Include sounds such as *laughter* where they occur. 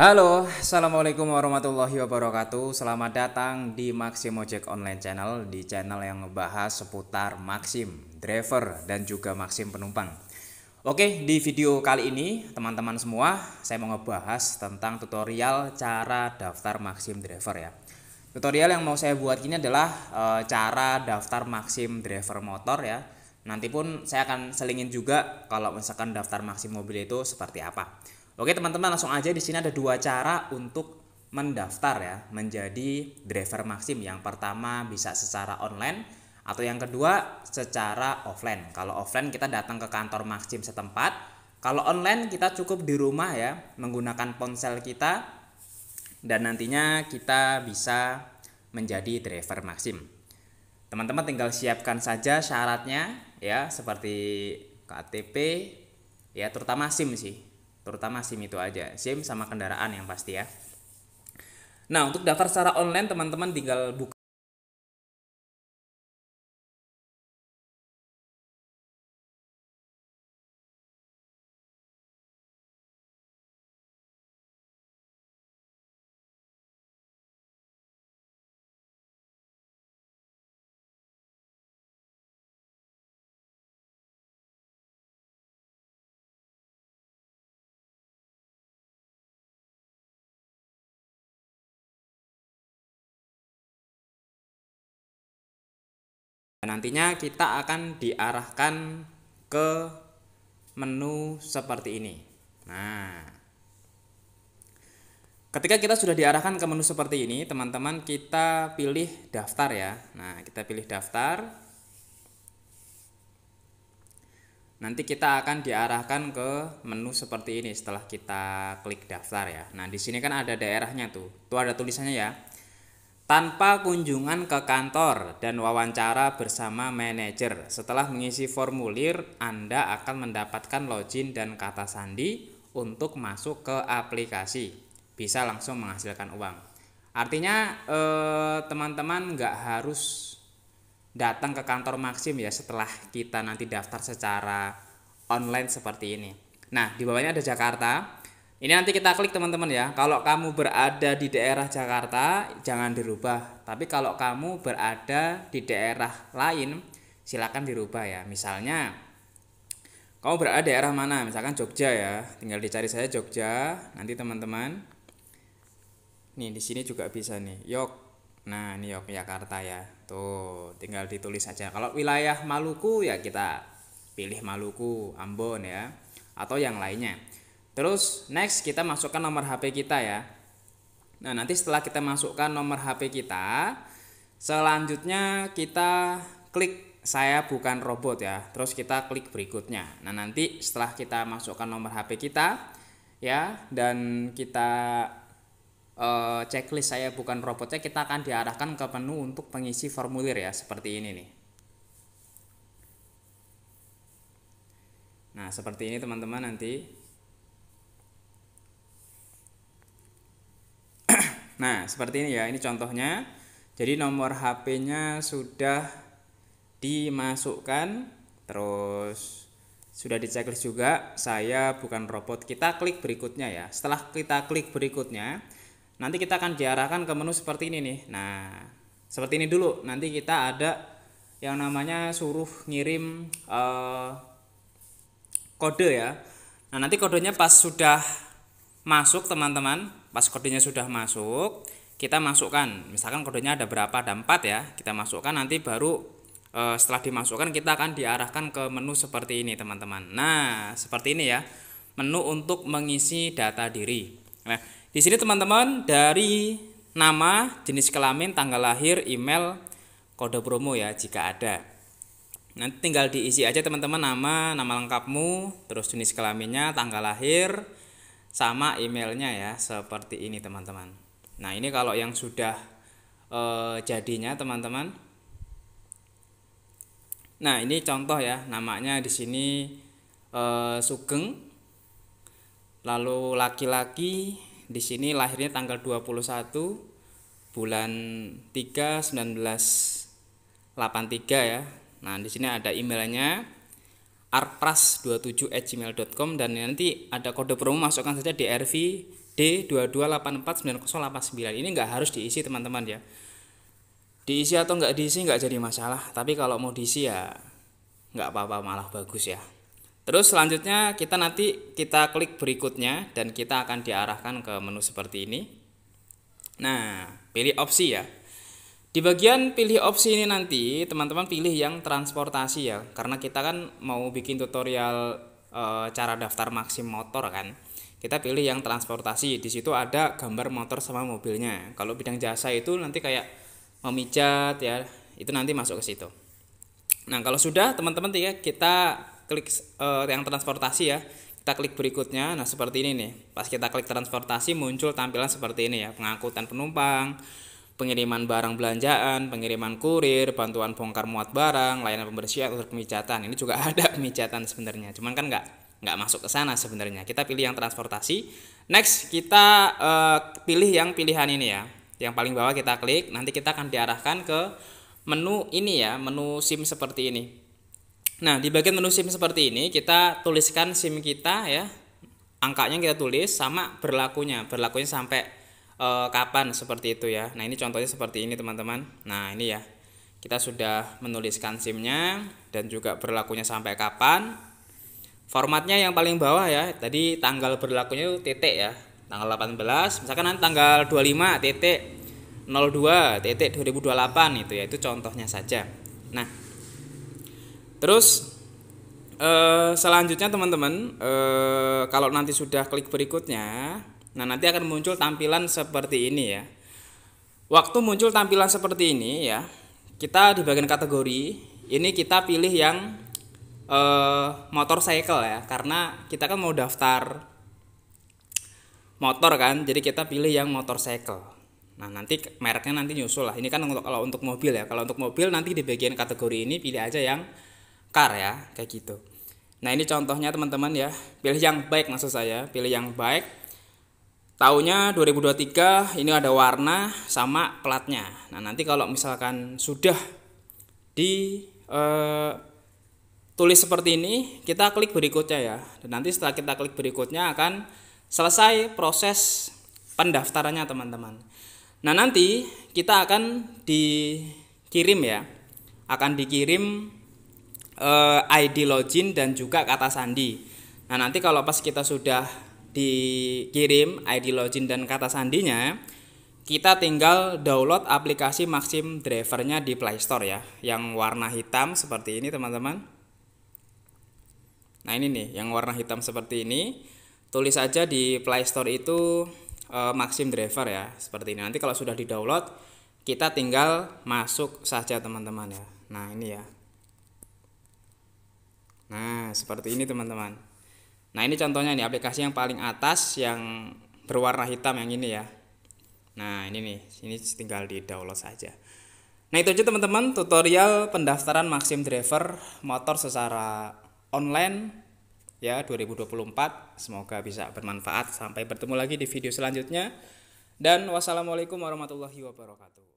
Halo, Assalamualaikum warahmatullahi wabarakatuh Selamat datang di Maxim Ojek Online Channel Di channel yang membahas seputar Maxim Driver dan juga Maxim Penumpang Oke, di video kali ini teman-teman semua Saya mau ngebahas tentang tutorial cara daftar Maxim Driver ya Tutorial yang mau saya buat ini adalah e, cara daftar Maxim Driver motor ya Nanti pun saya akan selingin juga kalau misalkan daftar Maxim mobil itu seperti apa Oke teman-teman langsung aja di sini ada dua cara untuk mendaftar ya menjadi driver Maxim. Yang pertama bisa secara online atau yang kedua secara offline. Kalau offline kita datang ke kantor Maxim setempat. Kalau online kita cukup di rumah ya menggunakan ponsel kita dan nantinya kita bisa menjadi driver Maxim teman-teman tinggal siapkan saja syaratnya ya seperti KTP ya terutama SIM sih terutama SIM itu aja SIM sama kendaraan yang pasti ya nah untuk daftar secara online teman-teman tinggal buka nantinya kita akan diarahkan ke menu seperti ini nah ketika kita sudah diarahkan ke menu seperti ini teman-teman kita pilih daftar ya nah kita pilih daftar nanti kita akan diarahkan ke menu seperti ini setelah kita klik daftar ya. Nah, di sini kan ada daerahnya tuh. Tuh ada tulisannya ya tanpa kunjungan ke kantor dan wawancara bersama manajer. Setelah mengisi formulir, Anda akan mendapatkan login dan kata sandi untuk masuk ke aplikasi. Bisa langsung menghasilkan uang. Artinya teman eh, teman-teman nggak harus datang ke kantor Maxim ya setelah kita nanti daftar secara online seperti ini. Nah, di bawahnya ada Jakarta, ini nanti kita klik teman-teman ya. Kalau kamu berada di daerah Jakarta, jangan dirubah. Tapi kalau kamu berada di daerah lain, silakan dirubah ya. Misalnya, kamu berada di daerah mana? Misalkan Jogja ya. Tinggal dicari saya Jogja. Nanti teman-teman, nih di sini juga bisa nih. Yok. Nah, ini Yogyakarta ya. Tuh, tinggal ditulis aja. Kalau wilayah Maluku ya kita pilih Maluku, Ambon ya, atau yang lainnya. Terus next kita masukkan nomor HP kita ya. Nah, nanti setelah kita masukkan nomor HP kita, selanjutnya kita klik saya bukan robot ya. Terus kita klik berikutnya. Nah, nanti setelah kita masukkan nomor HP kita ya dan kita e, checklist saya bukan robotnya kita akan diarahkan ke menu untuk mengisi formulir ya seperti ini nih. Nah, seperti ini teman-teman nanti Nah, seperti ini ya, ini contohnya. Jadi nomor HP-nya sudah dimasukkan, terus sudah diceklis juga, saya bukan robot. Kita klik berikutnya ya. Setelah kita klik berikutnya, nanti kita akan diarahkan ke menu seperti ini nih. Nah, seperti ini dulu. Nanti kita ada yang namanya suruh ngirim uh, kode ya. Nah, nanti kodenya pas sudah masuk teman-teman pas kodenya sudah masuk kita masukkan misalkan kodenya ada berapa ada empat ya kita masukkan nanti baru e, setelah dimasukkan kita akan diarahkan ke menu seperti ini teman-teman nah seperti ini ya menu untuk mengisi data diri nah di sini teman-teman dari nama jenis kelamin tanggal lahir email kode promo ya jika ada nanti tinggal diisi aja teman-teman nama nama lengkapmu terus jenis kelaminnya tanggal lahir sama emailnya ya seperti ini teman-teman nah ini kalau yang sudah e, jadinya teman-teman nah ini contoh ya namanya di sini e, Sugeng lalu laki-laki di sini lahirnya tanggal 21 bulan 3 1983 ya nah di sini ada emailnya arpras27@gmail.com dan nanti ada kode promo masukkan saja DRV D22849089 ini nggak harus diisi teman-teman ya diisi atau nggak diisi nggak jadi masalah tapi kalau mau diisi ya nggak apa-apa malah bagus ya terus selanjutnya kita nanti kita klik berikutnya dan kita akan diarahkan ke menu seperti ini nah pilih opsi ya di bagian pilih opsi ini nanti teman-teman pilih yang transportasi ya, karena kita kan mau bikin tutorial e, cara daftar maksim motor kan. Kita pilih yang transportasi. Di situ ada gambar motor sama mobilnya. Kalau bidang jasa itu nanti kayak memijat ya, itu nanti masuk ke situ. Nah, kalau sudah teman-teman ya kita klik e, yang transportasi ya kita klik berikutnya nah seperti ini nih pas kita klik transportasi muncul tampilan seperti ini ya pengangkutan penumpang pengiriman barang belanjaan, pengiriman kurir, bantuan bongkar muat barang, layanan pembersihan atau pemijatan. Ini juga *laughs* ada pemijatan sebenarnya. Cuman kan nggak nggak masuk ke sana sebenarnya. Kita pilih yang transportasi. Next kita uh, pilih yang pilihan ini ya. Yang paling bawah kita klik. Nanti kita akan diarahkan ke menu ini ya, menu SIM seperti ini. Nah, di bagian menu SIM seperti ini kita tuliskan SIM kita ya. Angkanya kita tulis sama berlakunya. Berlakunya sampai e, kapan seperti itu ya. Nah, ini contohnya seperti ini teman-teman. Nah, ini ya. Kita sudah menuliskan SIM-nya dan juga berlakunya sampai kapan. Formatnya yang paling bawah ya. Tadi tanggal berlakunya itu titik ya. Tanggal 18, misalkan nanti tanggal 25 titik 02 titik 2028 itu ya. Itu contohnya saja. Nah, terus Uh, selanjutnya teman-teman uh, kalau nanti sudah klik berikutnya Nah, nanti akan muncul tampilan seperti ini ya. Waktu muncul tampilan seperti ini ya, kita di bagian kategori ini kita pilih yang eh, motorcycle ya, karena kita kan mau daftar motor kan, jadi kita pilih yang motorcycle. Nah, nanti mereknya nanti nyusul lah. Ini kan untuk kalau untuk mobil ya. Kalau untuk mobil nanti di bagian kategori ini pilih aja yang car ya, kayak gitu. Nah, ini contohnya teman-teman ya. Pilih yang bike maksud saya, pilih yang bike. Tahunnya 2023 ini ada warna sama platnya. Nah, nanti kalau misalkan sudah di eh, tulis seperti ini, kita klik berikutnya ya. Dan nanti setelah kita klik berikutnya akan selesai proses pendaftarannya teman-teman. Nah, nanti kita akan dikirim ya. Akan dikirim eh, ID login dan juga kata sandi. Nah, nanti kalau pas kita sudah dikirim ID login dan kata sandinya kita tinggal download aplikasi Maxim drivernya di Play Store ya yang warna hitam seperti ini teman-teman nah ini nih yang warna hitam seperti ini tulis aja di Play Store itu e, Maxim driver ya seperti ini nanti kalau sudah di download kita tinggal masuk saja teman-teman ya nah ini ya nah seperti ini teman-teman Nah ini contohnya nih aplikasi yang paling atas yang berwarna hitam yang ini ya. Nah ini nih, ini tinggal di download saja. Nah itu aja teman-teman tutorial pendaftaran Maxim Driver motor secara online ya 2024. Semoga bisa bermanfaat. Sampai bertemu lagi di video selanjutnya. Dan wassalamualaikum warahmatullahi wabarakatuh.